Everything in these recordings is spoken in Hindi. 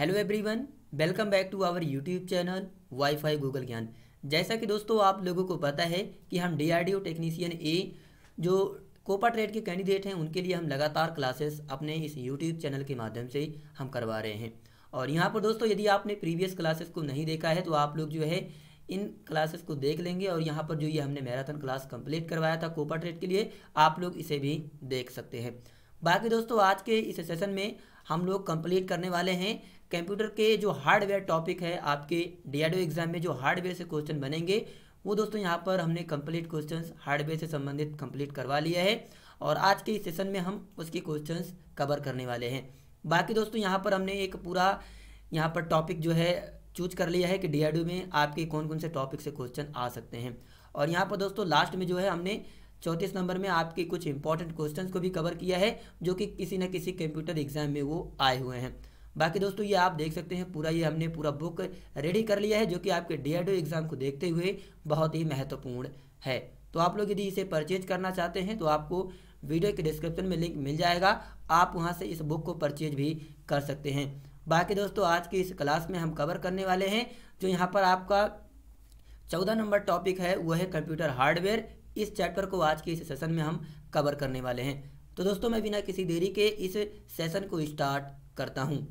hello everyone welcome back to our YouTube channel WiFi Google Gyan जैसा कि दोस्तों आप लोगों को पता है कि हम डीआरडीओ टेक्नीशियन ए जो कोपा ट्रेड के कैंडिडेट हैं उनके लिए हम लगातार क्लासेस अपने इस यूट्यूब चैनल के माध्यम से हम करवा रहे हैं और यहाँ पर दोस्तों यदि आपने प्रीवियस क्लासेस को नहीं देखा है तो आप लोग जो है इन क्लासेस को देख लेंगे और यहाँ पर जो ये हमने मैराथन क्लास कंप्लीट करवाया था कोपा ट्रेड के लिए आप लोग इसे भी देख सकते हैं बाकी दोस्तों आज के इस सेशन में हम लोग कंप्लीट करने वाले हैं कंप्यूटर के जो हार्डवेयर टॉपिक है आपके डी एग्जाम में जो हार्डवेयर से क्वेश्चन बनेंगे वो दोस्तों यहाँ पर हमने कंप्लीट क्वेश्चंस हार्डवेयर से संबंधित कंप्लीट करवा लिया है और आज के इस सेशन में हम उसके क्वेश्चंस कवर करने वाले हैं बाकी दोस्तों यहाँ पर हमने एक पूरा यहाँ पर टॉपिक जो है चूज कर लिया है कि डी में आपके कौन कौन से टॉपिक से क्वेश्चन आ सकते हैं और यहाँ पर दोस्तों लास्ट में जो है हमने चौंतीस नंबर में आपके कुछ इंपॉर्टेंट क्वेश्चंस को भी कवर किया है जो कि किसी न किसी कंप्यूटर एग्जाम में वो आए हुए हैं बाकी दोस्तों ये आप देख सकते हैं पूरा ये हमने पूरा बुक रेडी कर लिया है जो कि आपके डी एग्ज़ाम को देखते हुए बहुत ही महत्वपूर्ण है तो आप लोग यदि इसे परचेज करना चाहते हैं तो आपको वीडियो के डिस्क्रिप्शन में लिंक मिल जाएगा आप वहाँ से इस बुक को परचेज भी कर सकते हैं बाकी दोस्तों आज की इस क्लास में हम कवर करने वाले हैं जो यहाँ पर आपका चौदह नंबर टॉपिक है वह है कंप्यूटर हार्डवेयर इस चैप्टर को आज के इस सेशन में हम कवर करने वाले हैं तो दोस्तों मैं बिना किसी देरी के इस सेशन को स्टार्ट करता हूँ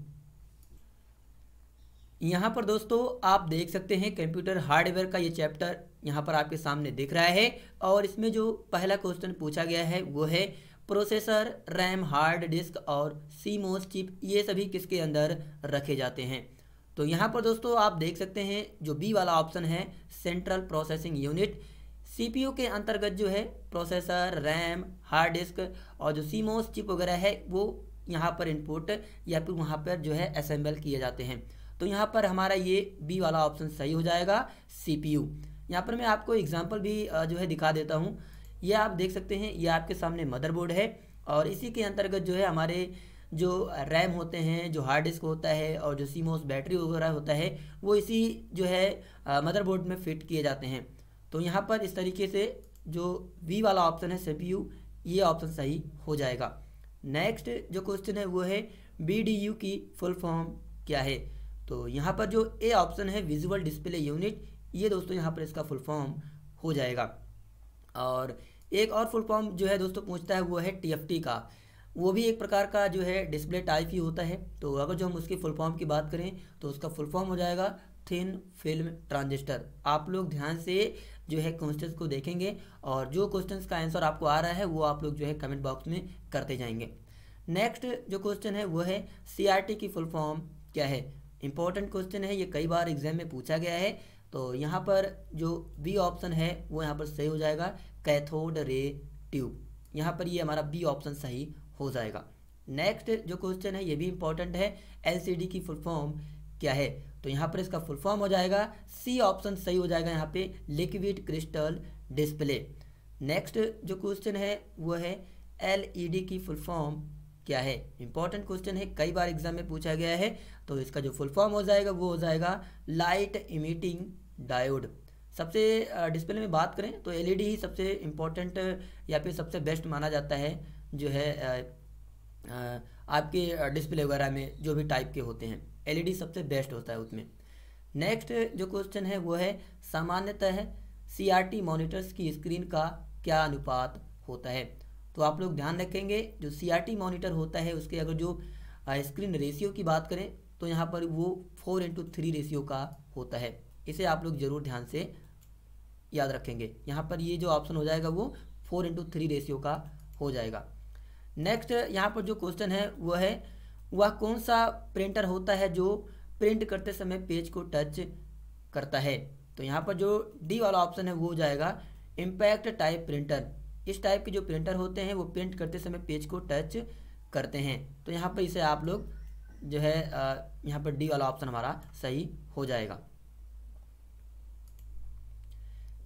यहाँ पर दोस्तों आप देख सकते हैं कंप्यूटर हार्डवेयर का ये चैप्टर यहाँ पर आपके सामने दिख रहा है और इसमें जो पहला क्वेश्चन पूछा गया है वो है प्रोसेसर रैम हार्ड डिस्क और सीमोस चिप ये सभी किसके अंदर रखे जाते हैं तो यहाँ पर दोस्तों आप देख सकते हैं जो बी वाला ऑप्शन है सेंट्रल प्रोसेसिंग यूनिट सी के अंतर्गत जो है प्रोसेसर रैम हार्ड डिस्क और जो सीमोस चिप वगैरह है वो यहाँ पर इनपुट या फिर वहाँ पर जो है असेंबल किए जाते हैं तो यहाँ पर हमारा ये बी वाला ऑप्शन सही हो जाएगा सी पी यू यहाँ पर मैं आपको एग्जाम्पल भी जो है दिखा देता हूँ ये आप देख सकते हैं ये आपके सामने मदरबोर्ड है और इसी के अंतर्गत जो है हमारे जो रैम होते हैं जो हार्ड डिस्क होता है और जो सीमोस बैटरी वगैरह होता है वो इसी जो है मदरबोर्ड में फिट किए जाते हैं तो यहाँ पर इस तरीके से जो वी वाला ऑप्शन है सी ये ऑप्शन सही हो जाएगा नेक्स्ट जो क्वेश्चन है वो है बी की फुल फॉर्म क्या है तो यहाँ पर जो ए ऑप्शन है विजुअल डिस्प्ले यूनिट ये दोस्तों यहाँ पर इसका फुल फॉर्म हो जाएगा और एक और फुल फॉर्म जो है दोस्तों पूछता है वो है टी का वो भी एक प्रकार का जो है डिस्प्ले टाइप ही होता है तो अगर जो हम उसकी फुल फॉर्म की बात करें तो उसका फुल फॉर्म हो जाएगा थिन फिल्म ट्रांजिस्टर आप लोग ध्यान से जो है क्वेश्चंस को देखेंगे और जो क्वेश्चंस का आंसर आपको आ रहा है वो आप लोग जो है कमेंट बॉक्स में करते जाएंगे नेक्स्ट जो क्वेश्चन है वो है सी की फुल फॉर्म क्या है इंपॉर्टेंट क्वेश्चन है ये कई बार एग्जाम में पूछा गया है तो यहाँ पर जो बी ऑप्शन है वो यहाँ पर सही हो जाएगा कैथोड रे ट्यूब यहाँ पर ये हमारा बी ऑप्शन सही हो जाएगा नेक्स्ट जो क्वेश्चन है ये भी इंपॉर्टेंट है एलसीडी की फुल फॉर्म क्या है तो यहाँ पर इसका फुल फॉर्म हो जाएगा सी ऑप्शन सही हो जाएगा यहाँ पे लिक्विड क्रिस्टल डिस्प्ले नेक्स्ट जो क्वेश्चन है वो है एलईडी e की फुल फॉर्म क्या है इंपॉर्टेंट क्वेश्चन है कई बार एग्जाम में पूछा गया है तो इसका जो फुल फॉर्म हो जाएगा वो हो जाएगा लाइट इमिटिंग डायोड सबसे डिस्प्ले में बात करें तो एलईडी e ही सबसे इम्पोर्टेंट या फिर सबसे बेस्ट माना जाता है जो है आपके डिस्प्ले वगैरह में जो भी टाइप के होते हैं एल सबसे बेस्ट होता है उसमें नेक्स्ट जो क्वेश्चन है वो है सामान्यतः टी मोनिटर्स की स्क्रीन का क्या अनुपात होता है तो आप लोग ध्यान रखेंगे जो सी आर टी मोनिटर होता है उसके अगर जो स्क्रीन रेशियो की बात करें तो यहाँ पर वो फोर इंटू थ्री रेशियो का होता है इसे आप लोग ज़रूर ध्यान से याद रखेंगे यहाँ पर ये जो ऑप्शन हो जाएगा वो फोर इंटू थ्री रेशियो का हो जाएगा नेक्स्ट यहाँ पर जो क्वेश्चन है वह है वह कौन सा प्रिंटर होता है जो प्रिंट करते समय पेज को टच करता है तो यहाँ पर जो डी वाला ऑप्शन है वो हो जाएगा इम्पैक्ट टाइप प्रिंटर इस टाइप के जो प्रिंटर होते हैं वो प्रिंट करते समय पेज को टच करते हैं तो यहाँ पर इसे आप लोग जो है यहाँ पर डी वाला ऑप्शन हमारा सही हो जाएगा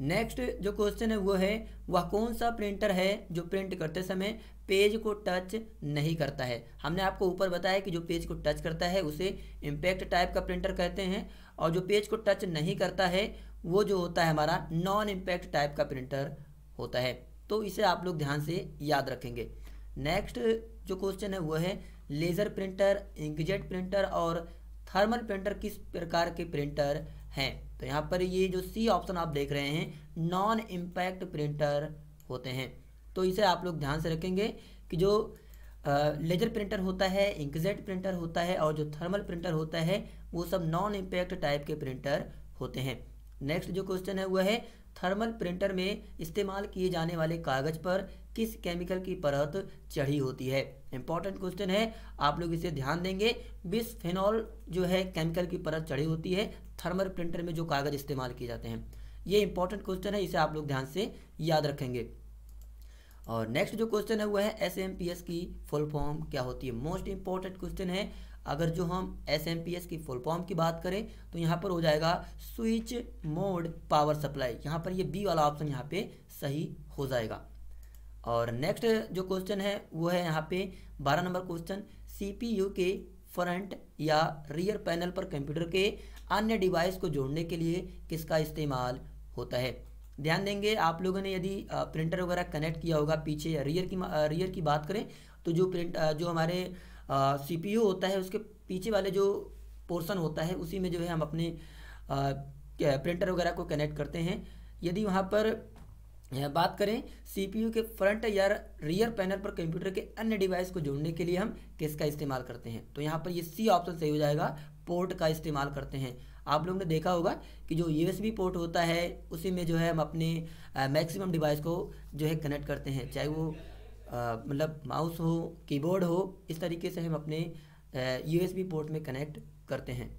नेक्स्ट जो क्वेश्चन है वो है वह कौन सा प्रिंटर है जो प्रिंट करते समय पेज को टच नहीं करता है हमने आपको ऊपर बताया कि जो पेज को टच करता है उसे इम्पैक्ट टाइप का प्रिंटर कहते हैं और जो पेज को टच नहीं करता है वो जो होता है हमारा नॉन इम्पैक्ट टाइप का प्रिंटर होता है तो इसे आप लोग ध्यान से याद रखेंगे नेक्स्ट जो क्वेश्चन है वो है लेज़र प्रिंटर इंकजेट प्रिंटर और थर्मल प्रिंटर किस प्रकार के प्रिंटर हैं तो यहाँ पर ये जो सी ऑप्शन आप देख रहे हैं नॉन इम्पैक्ट प्रिंटर होते हैं तो इसे आप लोग ध्यान से रखेंगे कि जो लेजर प्रिंटर होता है इंकजेट प्रिंटर होता है और जो थर्मल प्रिंटर होता है वो सब नॉन इम्पैक्ट टाइप के प्रिंटर होते हैं नेक्स्ट जो क्वेश्चन है वह है थर्मल प्रिंटर में इस्तेमाल किए जाने वाले कागज़ पर किस केमिकल की परत चढ़ी होती है इंपॉर्टेंट क्वेश्चन है आप लोग इसे ध्यान देंगे बिस फेनॉल जो है केमिकल की परत चढ़ी होती है थर्मल प्रिंटर में जो कागज़ इस्तेमाल किए जाते हैं ये इंपॉर्टेंट क्वेश्चन है इसे आप लोग ध्यान से याद रखेंगे और नेक्स्ट जो क्वेश्चन है वो है एस की फुल फॉर्म क्या होती है मोस्ट इंपॉर्टेंट क्वेश्चन है अगर जो हम एस एम पी एस की फुल फॉर्म की बात करें तो यहाँ पर हो जाएगा स्विच मोड पावर सप्लाई यहाँ पर ये बी वाला ऑप्शन यहाँ पे सही हो जाएगा और नेक्स्ट जो क्वेश्चन है वो है यहाँ पे बारह नंबर क्वेश्चन सीपीयू के फ्रंट या रियर पैनल पर कंप्यूटर के अन्य डिवाइस को जोड़ने के लिए किसका इस्तेमाल होता है ध्यान देंगे आप लोगों ने यदि प्रिंटर वगैरह कनेक्ट किया होगा पीछे रियर की रियर की बात करें तो जो प्रिंट जो हमारे सी होता है उसके पीछे वाले जो पोर्सन होता है उसी में जो है हम अपने प्रिंटर वगैरह को कनेक्ट करते हैं यदि वहाँ पर यह बात करें सीपीयू के फ्रंट या रियर पैनल पर कंप्यूटर के अन्य डिवाइस को जोड़ने के लिए हम किसका इस्तेमाल करते हैं तो यहाँ पर ये सी ऑप्शन सही हो जाएगा पोर्ट का इस्तेमाल करते हैं आप लोगों ने देखा होगा कि जो यूएसबी पोर्ट होता है उसी में जो है हम अपने मैक्सिमम डिवाइस को जो है कनेक्ट करते हैं चाहे वो मतलब माउस हो कीबोर्ड हो इस तरीके से हम अपने यू पोर्ट में कनेक्ट करते हैं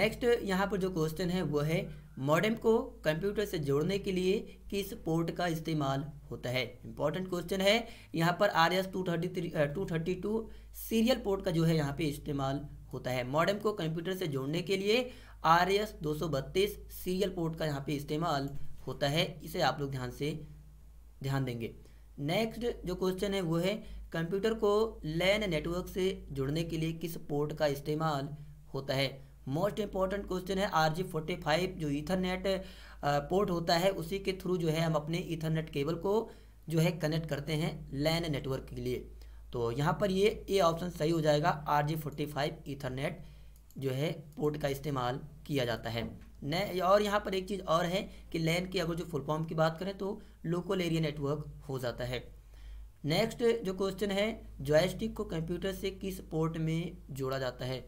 नेक्स्ट यहाँ पर जो क्वेश्चन है वो है मॉडेम को कंप्यूटर से जोड़ने के लिए किस पोर्ट का इस्तेमाल होता है इंपॉर्टेंट क्वेश्चन है यहाँ पर R S two thirty three two thirty two serial port का जो है यहाँ पे इस्तेमाल होता है मॉडेम को कंप्यूटर से जोड़ने के लिए आर एस दो सौ बत्तीस सीरियल पोर्ट का यहाँ पे इस्तेमाल होता है इसे आप लोग ध्यान से ध्यान देंगे नेक्स्ट जो क्वेश्चन है वो है कंप्यूटर को लैन नेटवर्क से जुड़ने के लिए किस पोर्ट का इस्तेमाल होता है मोस्ट इंपॉर्टेंट क्वेश्चन है आर जी फोर्टी फाइव जो ईथरनेट पोर्ट होता है उसी के थ्रू जो है हम अपने ईथरनेट केबल को जो है कनेक्ट करते हैं लैन नेटवर्क के लिए तो यहाँ पर ये ए ऑप्शन सही हो जाएगा R G forty five Ethernet जो है पोर्ट का इस्तेमाल किया जाता है न और यहाँ पर एक चीज़ और है कि लैन की अगर जो फुल फॉर्म की बात करें तो लोकल एरिया नेटवर्क हो जाता है नेक्स्ट जो क्वेश्चन है जॉयस्टिक को कंप्यूटर से किस पोर्ट में जोड़ा जाता है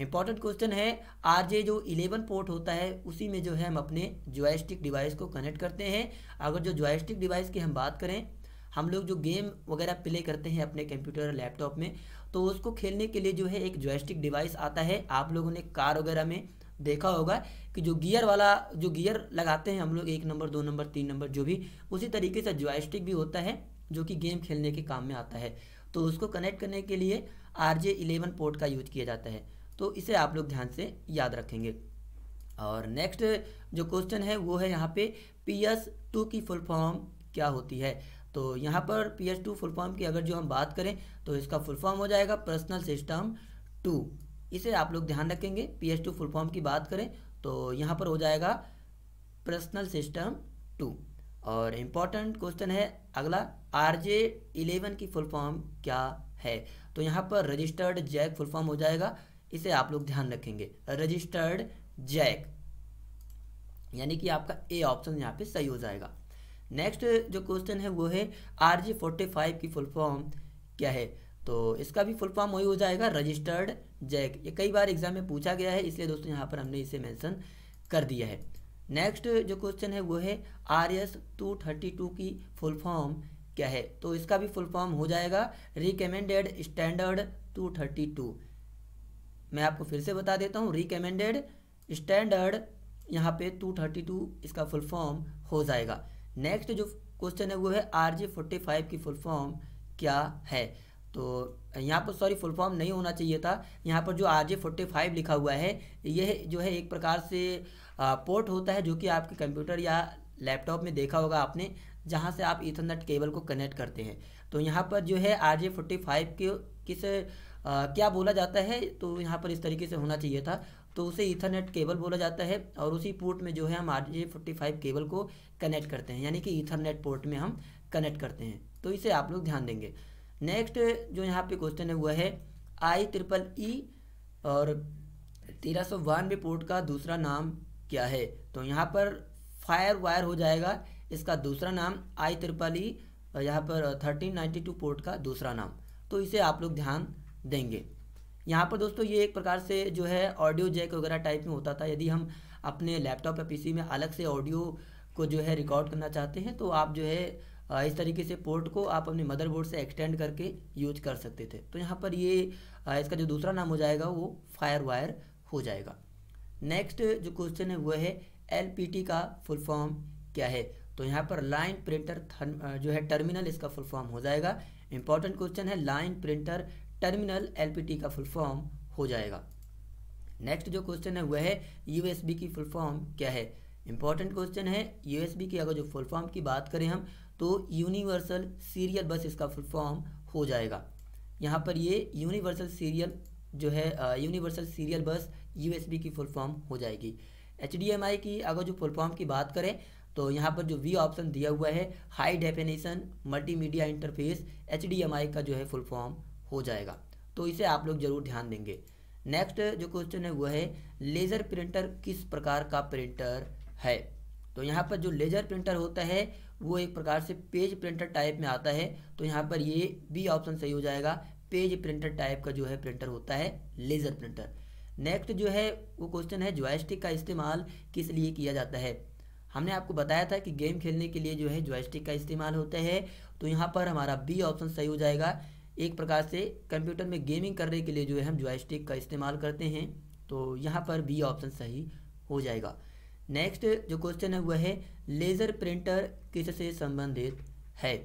इंपॉर्टेंट क्वेश्चन है आरजे जो 11 पोर्ट होता है उसी में जो है हम अपने जॉयस्टिक डिवाइस को कनेक्ट करते हैं अगर जो जॉयस्टिक डिवाइस की हम बात करें हम लोग जो गेम वगैरह प्ले करते हैं अपने कंप्यूटर लैपटॉप में तो उसको खेलने के लिए जो है एक जॉयस्टिक डिवाइस आता है आप लोगों ने कार वगैरह में देखा होगा कि जो गियर वाला जो गियर लगाते हैं हम लोग एक नंबर दो नंबर तीन नंबर जो भी उसी तरीके से जॉयस्टिक भी होता है जो कि गेम खेलने के काम में आता है तो उसको कनेक्ट करने के लिए आर जे इलेवन पोर्ट का यूज किया जाता है तो इसे आप लोग ध्यान से याद रखेंगे और नेक्स्ट जो क्वेश्चन है वो है यहाँ पे पी एस टू की फुल फॉर्म क्या होती है तो यहाँ पर P S two full form की अगर जो हम बात करें तो इसका फुल फॉर्म हो जाएगा पर्सनल सिस्टम टू इसे आप लोग ध्यान रखेंगे P S two full form की बात करें तो यहाँ पर हो जाएगा पर्सनल सिस्टम टू और इम्पॉर्टेंट क्वेश्चन है अगला आर जे इलेवन की फुल फॉर्म क्या है तो यहाँ पर रजिस्टर्ड जैक फुल फॉर्म हो जाएगा इसे आप लोग ध्यान रखेंगे रजिस्टर्ड जैक यानी कि आपका ए ऑप्शन यहाँ पे सही हो जाएगा नेक्स्ट जो क्वेश्चन है वो है आर जी फोर्टी फाइव की फुल फॉर्म क्या है तो इसका भी फुल फॉर्म वही हो जाएगा रजिस्टर्ड जैक ये कई बार एग्जाम में पूछा गया है इसलिए दोस्तों यहाँ पर हमने इसे मेंशन कर दिया है नेक्स्ट जो क्वेश्चन है वो है R S two thirty two की फुल फॉर्म क्या है तो इसका भी फुल फॉर्म हो जाएगा recommended standard two thirty two मैं आपको फिर से बता देता हूँ रिकमेंडेड स्टैंडर्ड यहाँ पे 232 इसका फुल फॉर्म हो जाएगा नेक्स्ट जो क्वेश्चन है वो है आर जी फोर्टी फाइव की फुल फॉर्म क्या है तो यहाँ पर सॉरी फुल फॉर्म नहीं होना चाहिए था यहाँ पर जो आर जे फोर्टी फाइव लिखा हुआ है यह जो है एक प्रकार से पोर्ट होता है जो कि आपके कंप्यूटर या लैपटॉप में देखा होगा आपने जहाँ से आप इथरनेट केबल को कनेक्ट करते हैं तो यहाँ पर जो है आर जे फोर्टी फाइव के किस क्या बोला जाता है तो यहाँ पर इस तरीके से होना चाहिए था तो उसे ईथरनेट केबल बोला जाता है और उसी पोर्ट में जो है हम R J forty five cable को कनेक्ट करते हैं यानी कि ईथरनेट पोर्ट में हम कनेक्ट करते हैं तो इसे आप लोग ध्यान देंगे नेक्स्ट जो यहाँ पे क्वेश्चन है वह है आई ट्रिपल ई और तेरह सौ बानवे पोर्ट का दूसरा नाम क्या है तो यहाँ पर फायर वायर हो जाएगा इसका दूसरा नाम आई ट्रिपल ई यहाँ पर थर्टीन नाइन्टी टू पोर्ट का दूसरा नाम तो इसे आप लोग ध्यान देंगे यहाँ पर दोस्तों ये एक प्रकार से जो है ऑडियो जैक वगैरह टाइप में होता था यदि हम अपने लैपटॉप या पीसी में अलग से ऑडियो को जो है रिकॉर्ड करना चाहते हैं तो आप जो है इस तरीके से पोर्ट को आप अपने मदरबोर्ड से एक्सटेंड करके यूज कर सकते थे तो यहाँ पर ये इसका जो दूसरा नाम हो जाएगा वो फायर वायर हो जाएगा नेक्स्ट जो क्वेश्चन है वह है एल का फुल फॉर्म क्या है तो यहाँ पर लाइन प्रिंटर जो है टर्मिनल इसका फुल फॉर्म हो जाएगा इंपॉर्टेंट क्वेश्चन है लाइन प्रिंटर टर्मिनल एलपीटी का फुल फॉर्म हो जाएगा नेक्स्ट जो क्वेश्चन है वह है यूएसबी की फुल फॉर्म क्या है इंपॉर्टेंट क्वेश्चन है यूएसबी की अगर जो फुल फॉर्म की बात करें हम तो यूनिवर्सल सीरियल बस इसका फुल फॉर्म हो जाएगा यहाँ पर ये यूनिवर्सल सीरियल जो है यूनिवर्सल सीरियल बस यूएसबी की फुल फॉर्म हो जाएगी एच की अगर जो फुल फॉर्म की बात करें तो यहाँ पर जो वी ऑप्शन दिया हुआ है high definition multimedia interface H का जो है फुल फॉर्म हो जाएगा तो इसे आप लोग जरूर ध्यान देंगे नेक्स्ट जो क्वेश्चन है वह है लेज़र प्रिंटर किस प्रकार का प्रिंटर है तो यहाँ पर जो लेज़र प्रिंटर होता है वो एक प्रकार से पेज प्रिंटर टाइप में आता है तो यहाँ पर ये बी ऑप्शन सही हो जाएगा पेज प्रिंटर टाइप का जो है प्रिंटर होता है लेज़र प्रिंटर नेक्स्ट जो है वो क्वेश्चन है ज्वाइस्टिक का इस्तेमाल किस लिए किया जाता है हमने आपको बताया था कि गेम खेलने के लिए जो है ज्वाइस्टिक का इस्तेमाल होता है तो यहाँ पर हमारा बी ऑप्शन सही हो जाएगा एक प्रकार से कंप्यूटर में गेमिंग करने के लिए जो है हम जॉयस्टिक का इस्तेमाल करते हैं तो यहाँ पर बी ऑप्शन सही हो जाएगा नेक्स्ट जो क्वेश्चन है वह है लेज़र प्रिंटर किससे संबंधित है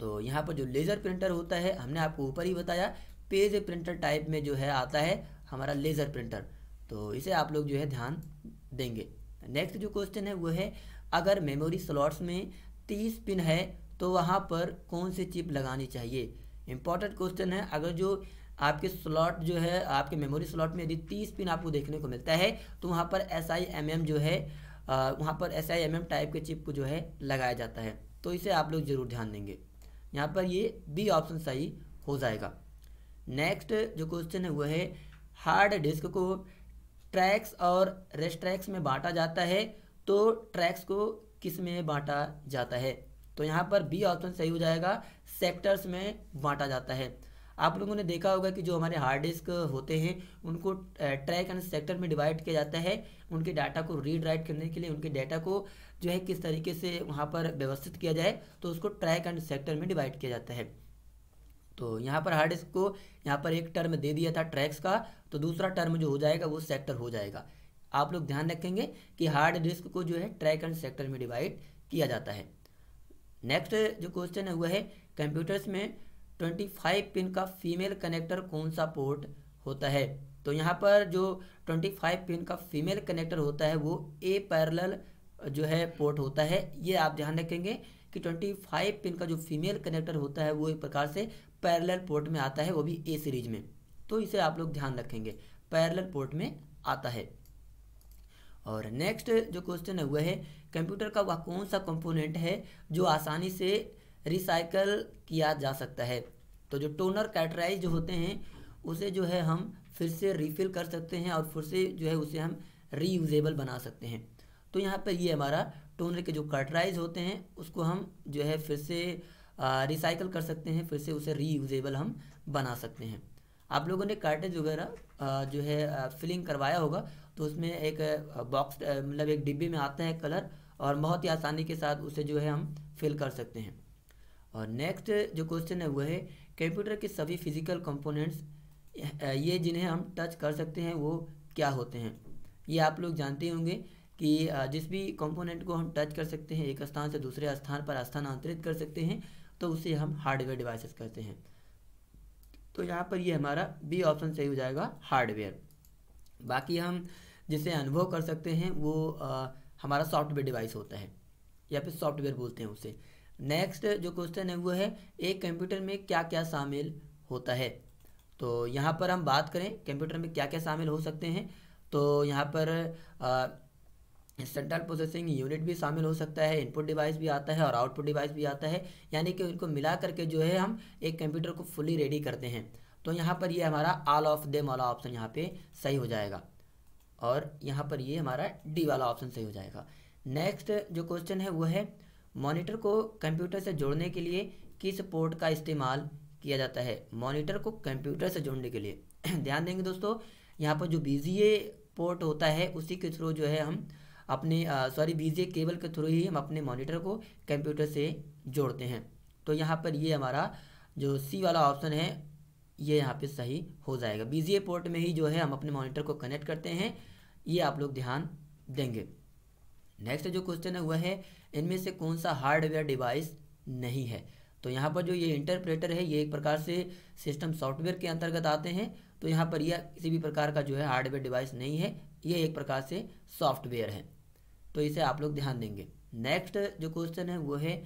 तो यहाँ पर जो लेज़र प्रिंटर होता है हमने आपको ऊपर ही बताया पेज प्रिंटर टाइप में जो है आता है हमारा लेज़र प्रिंटर तो इसे आप लोग जो है ध्यान देंगे नेक्स्ट जो क्वेश्चन है वो है अगर मेमोरी स्लॉट्स में तीस पिन है तो वहाँ पर कौन सी चिप लगानी चाहिए इंपॉर्टेंट क्वेश्चन है अगर जो आपके स्लॉट जो है आपके मेमोरी स्लॉट में यदि तीस पिन आपको देखने को मिलता है तो वहाँ पर एस आई एम एम जो है वहाँ पर S I M M type के चिप को जो है लगाया जाता है तो इसे आप लोग ज़रूर ध्यान देंगे यहाँ पर ये बी ऑप्शन सही हो जाएगा नेक्स्ट जो क्वेश्चन है वह है हार्ड डिस्क को ट्रैक्स और रेस्ट्रैक्स में बांटा जाता है तो ट्रैक्स को किस में बांटा जाता है तो यहाँ पर बी ऑप्शन सही हो जाएगा सेक्टर्स में बांटा जाता है आप लोगों ने देखा होगा कि जो हमारे हार्ड डिस्क होते हैं उनको ट्रैक एंड सेक्टर में डिवाइड किया जाता है उनके डाटा को रीड राइट करने के लिए उनके डाटा को जो है किस तरीके से वहाँ पर व्यवस्थित किया जाए तो उसको ट्रैक एंड सेक्टर में डिवाइड किया जाता है तो यहाँ पर हार्ड डिस्क को यहाँ पर एक टर्म दे दिया था ट्रैक्स का तो दूसरा टर्म जो हो जाएगा वो सेक्टर हो जाएगा आप लोग ध्यान रखेंगे कि हार्ड डिस्क को जो है ट्रैक एंड सेक्टर में डिवाइड किया जाता है नेक्स्ट जो क्वेश्चन है हुआ है कंप्यूटर्स में 25 पिन का फीमेल कनेक्टर कौन सा पोर्ट होता है तो यहाँ पर जो 25 पिन का फीमेल कनेक्टर होता है वो ए पैरल जो है पोर्ट होता है ये आप ध्यान रखेंगे कि 25 पिन का जो फीमेल कनेक्टर होता है वो एक प्रकार से पैरेलल पोर्ट में आता है वो भी ए सीरीज में तो इसे आप लोग ध्यान रखेंगे पैरेलल पोर्ट में आता है और नेक्स्ट जो क्वेश्चन है वह है कंप्यूटर का वह कौन सा कंपोनेंट है जो आसानी से रिसाइकल किया जा सकता है तो जो टोनर कैटराइज होते हैं उसे जो है हम फिर से रिफिल कर सकते हैं और फिर से जो है उसे हम रीयूजेबल बना सकते हैं तो यहाँ पर ये हमारा टोनर के जो कैटराइज होते हैं उसको हम जो है फिर से रिसाइकल कर सकते हैं फिर से उसे रीयूजेबल हम बना सकते हैं आप लोगों ने कार्टेज वगैरह जो है फिलिंग करवाया होगा तो उसमें एक बॉक्स मतलब एक डिब्बे में आता है कलर और बहुत ही आसानी के साथ उसे जो है हम फिल कर सकते हैं और नेक्स्ट जो क्वेश्चन है वह है कंप्यूटर के सभी फिजिकल कंपोनेंट्स ये जिन्हें हम टच कर सकते हैं वो क्या होते हैं ये आप लोग जानते होंगे कि जिस भी कंपोनेंट को हम टच कर सकते हैं एक स्थान से दूसरे स्थान पर स्थानांतरित कर सकते हैं तो उसे हम हार्डवेयर डिवाइसेस कहते हैं तो यहाँ पर ये यह हमारा बी ऑप्शन सही हो जाएगा हार्डवेयर बाकी हम जिसे अनुभव कर सकते हैं वो आ, हमारा सॉफ्टवेयर डिवाइस होता है या फिर सॉफ्टवेयर बोलते हैं उसे नेक्स्ट जो क्वेश्चन है वो है एक कंप्यूटर में क्या क्या शामिल होता है तो यहाँ पर हम बात करें कंप्यूटर में क्या क्या शामिल हो सकते हैं तो यहाँ पर सेंट्रल प्रोसेसिंग यूनिट भी शामिल हो सकता है इनपुट डिवाइस भी आता है और आउटपुट डिवाइस भी आता है यानी कि उनको मिला करके जो है हम एक कंप्यूटर को फुली रेडी करते हैं तो यहाँ पर ये हमारा आल ऑफ देम वाला ऑप्शन यहाँ पे सही हो जाएगा और यहाँ पर ये हमारा डी वाला ऑप्शन सही हो जाएगा नेक्स्ट जो क्वेश्चन है वो है मॉनिटर को कंप्यूटर से जोड़ने के लिए किस पोर्ट का इस्तेमाल किया जाता है मॉनिटर को कंप्यूटर से जोड़ने के लिए ध्यान देंगे दोस्तों यहाँ पर जो बीजीए पोर्ट होता है उसी के थ्रू जो है हम अपने सॉरी बीजीए केबल के थ्रू ही हम अपने मॉनिटर को कंप्यूटर से जोड़ते हैं तो यहाँ पर ये हमारा जो सी वाला ऑप्शन है ये यहाँ पे सही हो जाएगा बी पोर्ट में ही जो है हम अपने मॉनिटर को कनेक्ट करते हैं ये आप लोग ध्यान देंगे नेक्स्ट जो क्वेश्चन है वह है इनमें से कौन सा हार्डवेयर डिवाइस नहीं है तो यहाँ पर जो ये इंटरप्रेटर है ये एक प्रकार से सिस्टम सॉफ्टवेयर के अंतर्गत आते हैं तो यहाँ पर यह किसी भी प्रकार का जो है हार्डवेयर डिवाइस नहीं है ये एक प्रकार से सॉफ्टवेयर है तो इसे आप लोग ध्यान देंगे नेक्स्ट जो क्वेश्चन है वो है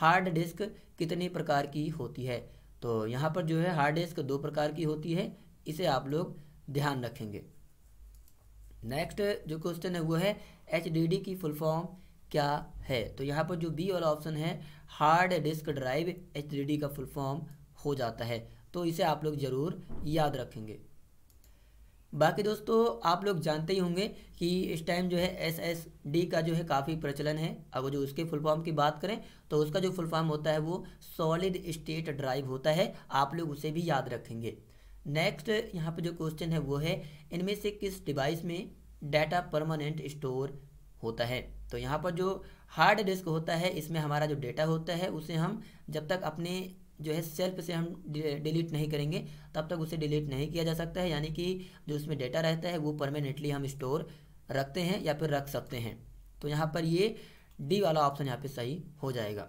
हार्ड डिस्क कितने प्रकार की होती है तो यहाँ पर जो है हार्ड डिस्क दो प्रकार की होती है इसे आप लोग ध्यान रखेंगे नेक्स्ट जो क्वेश्चन है वो है एच की फुल फॉर्म क्या है तो यहाँ पर जो बी वाला ऑप्शन है हार्ड डिस्क ड्राइव एच का फुल फॉर्म हो जाता है तो इसे आप लोग ज़रूर याद रखेंगे बाकी दोस्तों आप लोग जानते ही होंगे कि इस टाइम जो है एस एस डी का जो है काफ़ी प्रचलन है अगर जो उसके फुल फॉर्म की बात करें तो उसका जो फुल फॉर्म होता है वो सॉलिड स्टेट ड्राइव होता है आप लोग उसे भी याद रखेंगे नेक्स्ट यहाँ पे जो क्वेश्चन है वो है इनमें से किस डिवाइस में डाटा परमानेंट स्टोर होता है तो यहाँ पर जो हार्ड डिस्क होता है इसमें हमारा जो डेटा होता है उसे हम जब तक अपने जो है सेल्फ से हम डिलीट नहीं करेंगे तब तक उसे डिलीट नहीं किया जा सकता है यानी कि जो उसमें डेटा रहता है वो परमानेंटली हम स्टोर रखते हैं या फिर रख सकते हैं तो यहाँ पर ये डी वाला ऑप्शन यहाँ पे सही हो जाएगा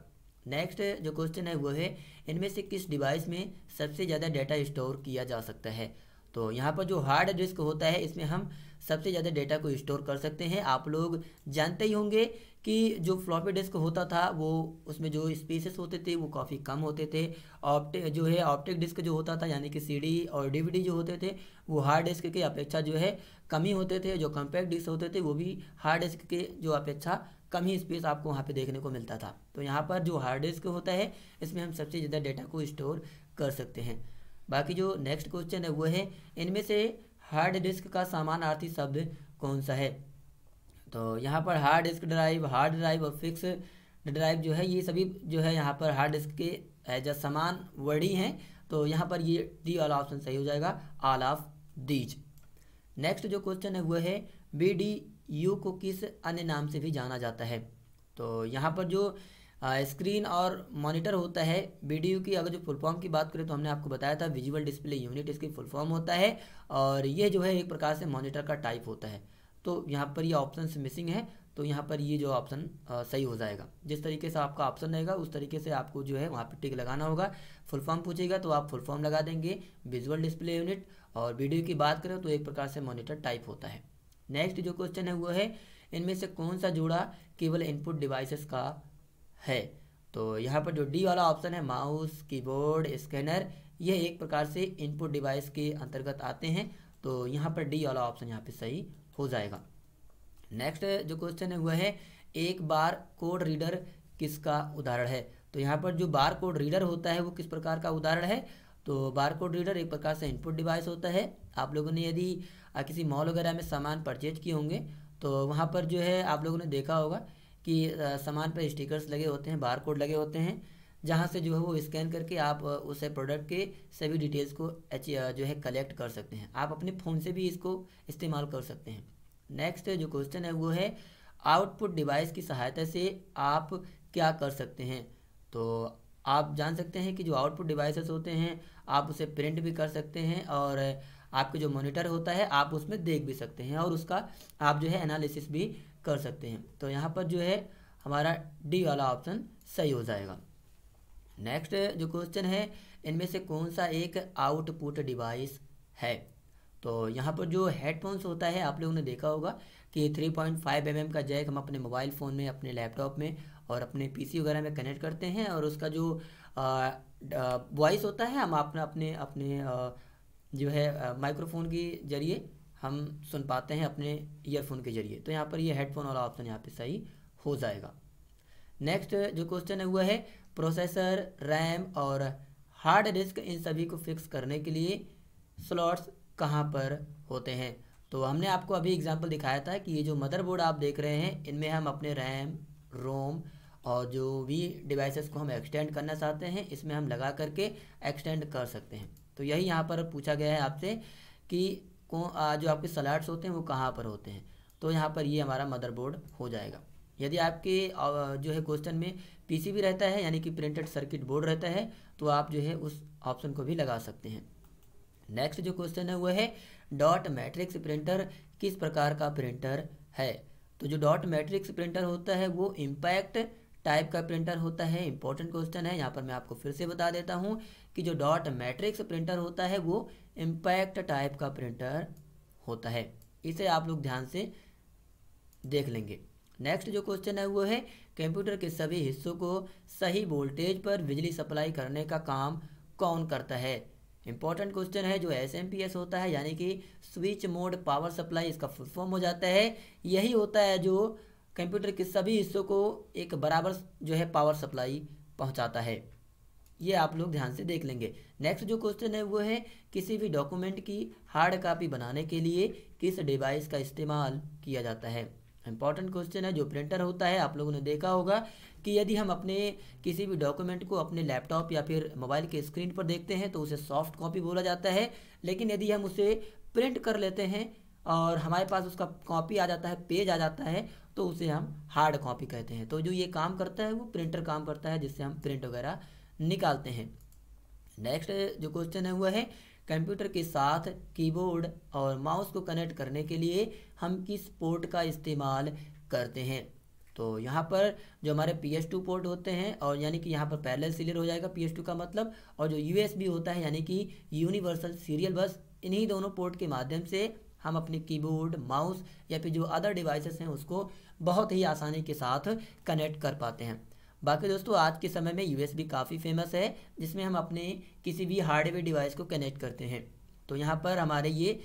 नेक्स्ट जो क्वेश्चन है वो है इनमें से किस डिवाइस में सबसे ज़्यादा डेटा स्टोर किया जा सकता है तो यहाँ पर जो हार्ड डिस्क होता है इसमें हम सबसे ज़्यादा डेटा को स्टोर कर सकते हैं आप लोग जानते ही होंगे कि जो फ्लॉपी डिस्क होता था वो उसमें जो स्पेसेस होते थे वो काफ़ी कम होते थे ऑप्टिक जो है ऑप्टिक डिस्क जो होता था यानी कि सीडी और डीवीडी जो होते थे वो हार्ड डिस्क की अपेक्षा जो है कम ही होते थे जो कंपैक्ट डिस्क होते थे वो भी हार्ड डिस्क के जो अपेक्षा कम ही स्पेस आपको वहाँ पे देखने को मिलता था तो यहाँ पर जो हार्ड डिस्क होता है इसमें हम सबसे ज़्यादा डेटा को स्टोर कर सकते हैं बाकी जो नेक्स्ट क्वेश्चन है वो है इनमें से हार्ड डिस्क का समानार्थी शब्द कौन सा है तो यहाँ पर hard disk drive hard drive और फिक्स ड्राइव जो है ये सभी जो है यहाँ पर हार्ड डिस्क के एज अ समान ही हैं तो यहाँ पर ये डी वाला ऑप्शन सही हो जाएगा ऑल ऑफ डीज नेक्स्ट जो क्वेश्चन है वह है बी डी यू को किस अन्य नाम से भी जाना जाता है तो यहाँ पर जो स्क्रीन और मॉनिटर होता है वीडियो की अगर जो फुल फॉर्म की बात करें तो हमने आपको बताया था विजुअल डिस्प्ले यूनिट इसकी फुल फॉर्म होता है और ये जो है एक प्रकार से मॉनिटर का टाइप होता है तो यहाँ पर ये ऑप्शन मिसिंग है तो यहाँ पर ये जो ऑप्शन सही हो जाएगा जिस तरीके से आपका ऑप्शन रहेगा उस तरीके से आपको जो है वहाँ पर टिक लगाना होगा फुल फॉर्म पूछेगा तो आप फुल फॉर्म लगा देंगे विजुअल डिस्प्ले यूनिट और वीडियो की बात करें तो एक प्रकार से मॉनिटर टाइप होता है नेक्स्ट जो क्वेश्चन है वो है इनमें से कौन सा जोड़ा केवल इनपुट डिवाइसेस का है तो यहाँ पर जो डी वाला ऑप्शन है माउस कीबोर्ड स्कैनर ये एक प्रकार से इनपुट डिवाइस के अंतर्गत आते हैं तो यहाँ पर डी वाला ऑप्शन यहाँ पे सही हो जाएगा नेक्स्ट जो क्वेश्चन है वह है एक बार कोड रीडर किसका उदाहरण है तो यहाँ पर जो बार कोड रीडर होता है वो किस प्रकार का उदाहरण है तो बार कोड रीडर एक प्रकार से इनपुट डिवाइस होता है आप लोगों ने यदि किसी मॉल वगैरह में सामान परचेज किए होंगे तो वहाँ पर जो है आप लोगों ने देखा होगा कि सामान पर स्टिकर्स लगे होते हैं बार कोड लगे होते हैं जहाँ से जो है वो स्कैन करके आप उसे प्रोडक्ट के सभी डिटेल्स को जो है कलेक्ट कर सकते हैं आप अपने फ़ोन से भी इसको इस्तेमाल कर सकते हैं नेक्स्ट जो क्वेश्चन है वो है आउटपुट डिवाइस की सहायता से आप क्या कर सकते हैं तो आप जान सकते हैं कि जो आउटपुट डिवाइसेस होते हैं आप उसे प्रिंट भी कर सकते हैं और आपके जो मॉनिटर होता है आप उसमें देख भी सकते हैं और उसका आप जो है एनालिसिस भी कर सकते हैं तो यहाँ पर जो है हमारा डी वाला ऑप्शन सही हो जाएगा नेक्स्ट जो क्वेश्चन है इनमें से कौन सा एक आउटपुट डिवाइस है तो यहाँ पर जो हेडफोन्स होता है आप लोगों ने देखा होगा कि 3.5 पॉइंट mm का जैक हम अपने मोबाइल फ़ोन में अपने लैपटॉप में और अपने पीसी वगैरह में कनेक्ट करते हैं और उसका जो वॉइस होता है हम अपना अपने अपने आ, जो है माइक्रोफोन के जरिए हम सुन पाते हैं अपने ईयरफोन के जरिए तो यहाँ पर ये हेडफोन वाला ऑप्शन यहाँ पे सही हो जाएगा नेक्स्ट जो क्वेश्चन है वह है प्रोसेसर रैम और हार्ड डिस्क इन सभी को फिक्स करने के लिए स्लॉट्स कहाँ पर होते हैं तो हमने आपको अभी एग्जाम्पल दिखाया था कि ये जो मदरबोर्ड आप देख रहे हैं इनमें हम अपने रैम रोम और जो भी डिवाइसेस को हम एक्सटेंड करना चाहते हैं इसमें हम लगा करके एक्सटेंड कर सकते हैं तो यही यहाँ पर पूछा गया है आपसे कि को जो आपके सलाड्स होते हैं वो कहाँ पर होते हैं तो यहाँ पर ये हमारा मदरबोर्ड हो जाएगा यदि आपके जो है क्वेश्चन में पीसीबी रहता है यानी कि प्रिंटेड सर्किट बोर्ड रहता है तो आप जो है उस ऑप्शन को भी लगा सकते हैं नेक्स्ट जो क्वेश्चन है वह है डॉट मैट्रिक्स प्रिंटर किस प्रकार का प्रिंटर है तो जो डॉट मैट्रिक्स प्रिंटर होता है वो इम्पैक्ट टाइप का प्रिंटर होता है इंपॉर्टेंट क्वेश्चन है यहाँ पर मैं आपको फिर से बता देता हूँ कि जो डॉट मैट्रिक्स प्रिंटर होता है वो इम्पैक्ट टाइप का प्रिंटर होता है इसे आप लोग ध्यान से देख लेंगे नेक्स्ट जो क्वेश्चन है वो है कंप्यूटर के सभी हिस्सों को सही वोल्टेज पर बिजली सप्लाई करने का काम कौन करता है इंपॉर्टेंट क्वेश्चन है जो एस एम पी एस होता है यानी कि स्विच मोड पावर सप्लाई इसका फुल फॉर्म हो जाता है यही होता है जो कंप्यूटर के सभी हिस्सों को एक बराबर जो है पावर सप्लाई पहुंचाता है ये आप लोग ध्यान से देख लेंगे नेक्स्ट जो क्वेश्चन है वो है किसी भी डॉक्यूमेंट की हार्ड कापी बनाने के लिए किस डिवाइस का इस्तेमाल किया जाता है इंपॉर्टेंट क्वेश्चन है जो प्रिंटर होता है आप लोगों ने देखा होगा कि यदि हम अपने किसी भी डॉक्यूमेंट को अपने लैपटॉप या फिर मोबाइल के स्क्रीन पर देखते हैं तो उसे सॉफ्ट कॉपी बोला जाता है लेकिन यदि हम उसे प्रिंट कर लेते हैं और हमारे पास उसका कॉपी आ जाता है पेज आ जाता है तो उसे हम हार्ड कॉपी कहते हैं तो जो ये काम करता है वो प्रिंटर काम करता है जिससे हम प्रिंट वगैरह निकालते हैं नेक्स्ट जो क्वेश्चन है हुआ है कंप्यूटर के साथ कीबोर्ड और माउस को कनेक्ट करने के लिए हम किस पोर्ट का इस्तेमाल करते हैं तो यहाँ पर जो हमारे पी एस टू पोर्ट होते हैं और यानी कि यहाँ पर पैरेलल सीरियल हो जाएगा पी एस टू का मतलब और जो यू एस बी होता है यानी कि यूनिवर्सल सीरियल बस इन्हीं दोनों पोर्ट के माध्यम से हम अपने कीबोर्ड माउस या फिर जो अदर डिवाइसेस हैं उसको बहुत ही आसानी के साथ कनेक्ट कर पाते हैं बाकी दोस्तों आज के समय में यूएसबी काफ़ी फेमस है जिसमें हम अपने किसी भी हार्डवेयर डिवाइस को कनेक्ट करते हैं तो यहाँ पर हमारे ये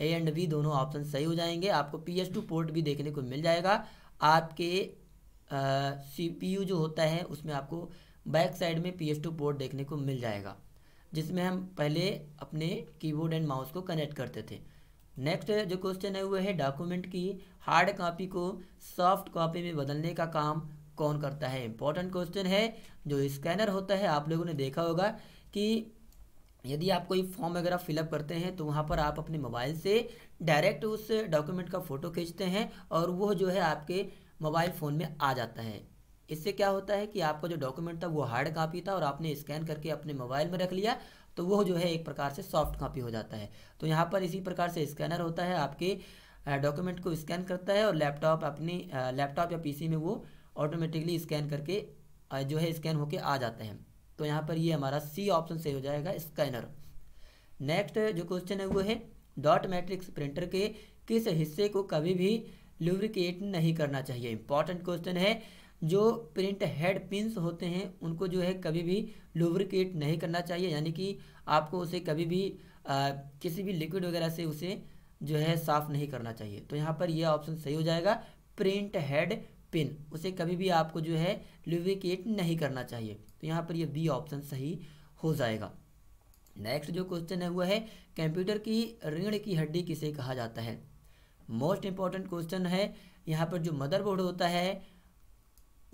ए एंड बी दोनों ऑप्शन सही हो जाएंगे आपको पी एस टू पोर्ट भी देखने को मिल जाएगा आपके सी पी यू जो होता है उसमें आपको बैक साइड में पी एस टू पोर्ट देखने को मिल जाएगा जिसमें हम पहले अपने कीबोर्ड एंड माउस को कनेक्ट करते थे नेक्स्ट जो क्वेश्चन है वो है डॉक्यूमेंट की हार्ड कॉपी को सॉफ्ट कॉपी में बदलने का काम कौन करता है इंपॉर्टेंट क्वेश्चन है जो स्कैनर होता है आप लोगों ने देखा होगा कि यदि आप कोई फॉर्म वगैरह फिलअप करते हैं तो वहाँ पर आप अपने मोबाइल से डायरेक्ट उस डॉक्यूमेंट का फ़ोटो खींचते हैं और वो जो है आपके मोबाइल फ़ोन में आ जाता है इससे क्या होता है कि आपका जो डॉक्यूमेंट था वो हार्ड कापी था और आपने स्कैन करके अपने मोबाइल में रख लिया तो वो जो है एक प्रकार से सॉफ्ट कापी हो जाता है तो यहाँ पर इसी प्रकार से स्कैनर होता है आपके डॉक्यूमेंट को स्कैन करता है और लैपटॉप अपनी लैपटॉप या पीसी में वो ऑटोमेटिकली स्कैन करके जो है स्कैन होके आ जाते हैं तो यहाँ पर ये हमारा सी ऑप्शन सही हो जाएगा स्कैनर नेक्स्ट जो क्वेश्चन है वो है डॉट मैट्रिक्स प्रिंटर के किस हिस्से को कभी भी लुब्रिकेट नहीं करना चाहिए इंपॉर्टेंट क्वेश्चन है जो प्रिंट हेड पिंस होते हैं उनको जो है कभी भी लुब्रिकेट नहीं करना चाहिए यानी कि आपको उसे कभी भी आ, किसी भी लिक्विड वगैरह से उसे जो है साफ़ नहीं करना चाहिए तो यहाँ पर यह ऑप्शन सही हो जाएगा प्रिंट हेड पिन उसे कभी भी आपको जो है लिविकेट नहीं करना चाहिए तो यहाँ पर ये बी ऑप्शन सही हो जाएगा नेक्स्ट जो क्वेश्चन है वह है कंप्यूटर की रीढ़ की हड्डी किसे कहा जाता है मोस्ट इंपॉर्टेंट क्वेश्चन है यहाँ पर जो मदरबोर्ड होता है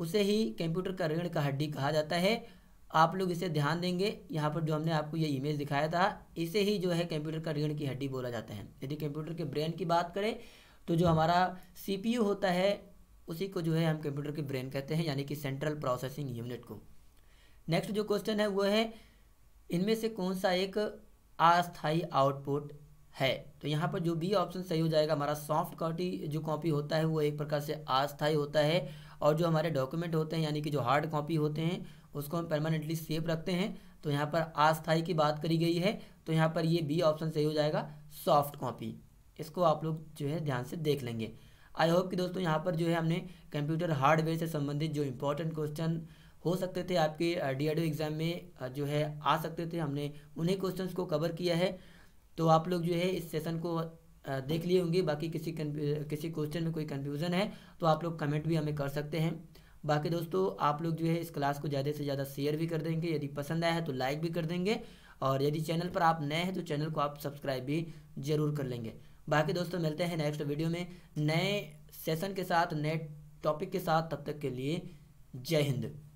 उसे ही कंप्यूटर का रीढ़ का हड्डी कहा जाता है आप लोग इसे ध्यान देंगे यहाँ पर जो हमने आपको ये इमेज दिखाया था इसे ही जो है कंप्यूटर का रीढ़ की हड्डी बोला जाता है यदि कंप्यूटर के ब्रेन की बात करें तो जो हमारा सीपीयू होता है उसी को जो है हम कंप्यूटर की ब्रेन कहते हैं यानी कि सेंट्रल प्रोसेसिंग यूनिट को नेक्स्ट जो क्वेश्चन है वो है इनमें से कौन सा एक अस्थाई आउटपुट है तो यहाँ पर जो बी ऑप्शन सही हो जाएगा हमारा सॉफ्ट कॉपी जो कॉपी होता है वो एक प्रकार से अस्थाई होता है और जो हमारे डॉक्यूमेंट होते हैं यानी कि जो हार्ड कॉपी होते हैं उसको हम परमानेंटली सेव रखते हैं तो यहाँ पर अस्थाई की बात करी गई है तो यहाँ पर ये बी ऑप्शन सही हो जाएगा सॉफ्ट कॉपी इसको आप लोग जो है ध्यान से देख लेंगे आई होप कि दोस्तों यहाँ पर जो है हमने कंप्यूटर हार्डवेयर से संबंधित जो इंपॉर्टेंट क्वेश्चन हो सकते थे आपके डीआरडीओ एग्ज़ाम में जो है आ सकते थे हमने उन्हीं क्वेश्चन को कवर किया है तो आप लोग जो है इस सेशन को देख लिए होंगे बाकी किसी किसी क्वेश्चन में कोई कन्फ्यूज़न है तो आप लोग कमेंट भी हमें कर सकते हैं बाकी दोस्तों आप लोग जो है इस क्लास को ज़्यादा से ज़्यादा शेयर भी कर देंगे यदि पसंद आया है तो लाइक भी कर देंगे और यदि चैनल पर आप नए हैं तो चैनल को आप सब्सक्राइब भी ज़रूर कर लेंगे बाकी दोस्तों मिलते हैं नेक्स्ट वीडियो में नए सेशन के साथ नए टॉपिक के साथ तब तक के लिए जय हिंद